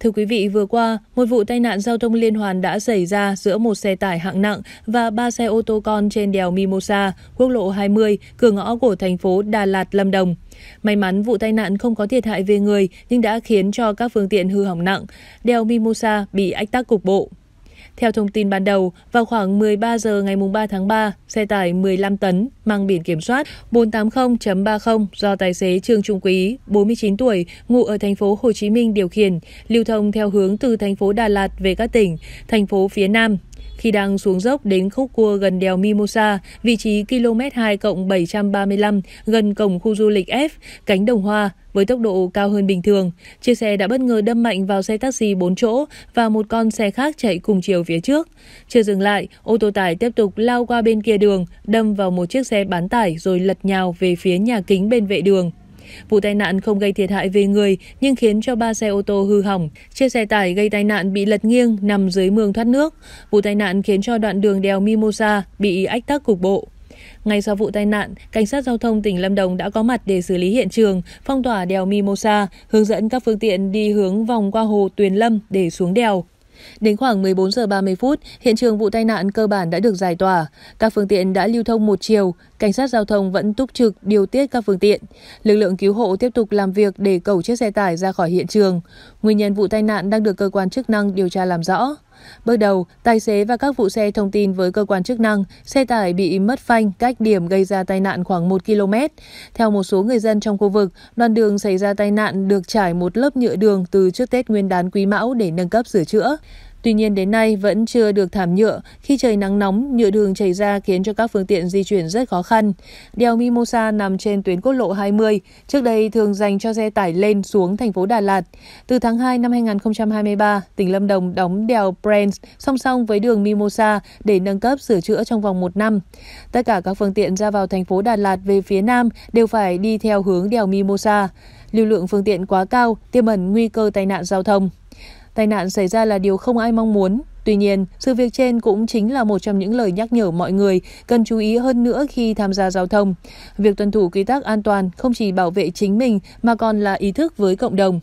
Thưa quý vị, vừa qua, một vụ tai nạn giao thông liên hoàn đã xảy ra giữa một xe tải hạng nặng và ba xe ô tô con trên đèo Mimosa, quốc lộ 20, cửa ngõ của thành phố Đà Lạt, Lâm Đồng. May mắn vụ tai nạn không có thiệt hại về người nhưng đã khiến cho các phương tiện hư hỏng nặng. Đèo Mimosa bị ách tắc cục bộ. Theo thông tin ban đầu, vào khoảng 13 giờ ngày 3 tháng 3, xe tải 15 tấn mang biển kiểm soát 480.30 do tài xế Trương Trung Quý, 49 tuổi, ngụ ở thành phố Hồ Chí Minh điều khiển, lưu thông theo hướng từ thành phố Đà Lạt về các tỉnh, thành phố phía Nam khi đang xuống dốc đến khúc cua gần đèo Mimosa, vị trí km 2 cộng 735 gần cổng khu du lịch F, cánh đồng hoa, với tốc độ cao hơn bình thường. Chiếc xe đã bất ngờ đâm mạnh vào xe taxi 4 chỗ và một con xe khác chạy cùng chiều phía trước. Chưa dừng lại, ô tô tải tiếp tục lao qua bên kia đường, đâm vào một chiếc xe bán tải rồi lật nhào về phía nhà kính bên vệ đường. Vụ tai nạn không gây thiệt hại về người nhưng khiến cho ba xe ô tô hư hỏng. Chiếc xe tải gây tai nạn bị lật nghiêng nằm dưới mương thoát nước. Vụ tai nạn khiến cho đoạn đường đèo Mimosa bị ách tắc cục bộ. Ngay sau vụ tai nạn, cảnh sát giao thông tỉnh Lâm Đồng đã có mặt để xử lý hiện trường, phong tỏa đèo Mimosa, hướng dẫn các phương tiện đi hướng vòng qua hồ Tuyền Lâm để xuống đèo. Đến khoảng 14 giờ 30 phút, hiện trường vụ tai nạn cơ bản đã được giải tỏa. Các phương tiện đã lưu thông một chiều, cảnh sát giao thông vẫn túc trực điều tiết các phương tiện. Lực lượng cứu hộ tiếp tục làm việc để cầu chiếc xe tải ra khỏi hiện trường. Nguyên nhân vụ tai nạn đang được cơ quan chức năng điều tra làm rõ. Bước đầu, tài xế và các vụ xe thông tin với cơ quan chức năng, xe tải bị mất phanh cách điểm gây ra tai nạn khoảng 1 km. Theo một số người dân trong khu vực, đoạn đường xảy ra tai nạn được trải một lớp nhựa đường từ trước Tết Nguyên đán Quý Mão để nâng cấp sửa chữa. Tuy nhiên đến nay vẫn chưa được thảm nhựa, khi trời nắng nóng, nhựa đường chảy ra khiến cho các phương tiện di chuyển rất khó khăn. Đèo Mimosa nằm trên tuyến quốc lộ 20, trước đây thường dành cho xe tải lên xuống thành phố Đà Lạt. Từ tháng 2 năm 2023, tỉnh Lâm Đồng đóng đèo Brands song song với đường Mimosa để nâng cấp sửa chữa trong vòng một năm. Tất cả các phương tiện ra vào thành phố Đà Lạt về phía nam đều phải đi theo hướng đèo Mimosa. Lưu lượng phương tiện quá cao, tiềm ẩn nguy cơ tai nạn giao thông. Tai nạn xảy ra là điều không ai mong muốn. Tuy nhiên, sự việc trên cũng chính là một trong những lời nhắc nhở mọi người cần chú ý hơn nữa khi tham gia giao thông. Việc tuân thủ quy tắc an toàn không chỉ bảo vệ chính mình mà còn là ý thức với cộng đồng.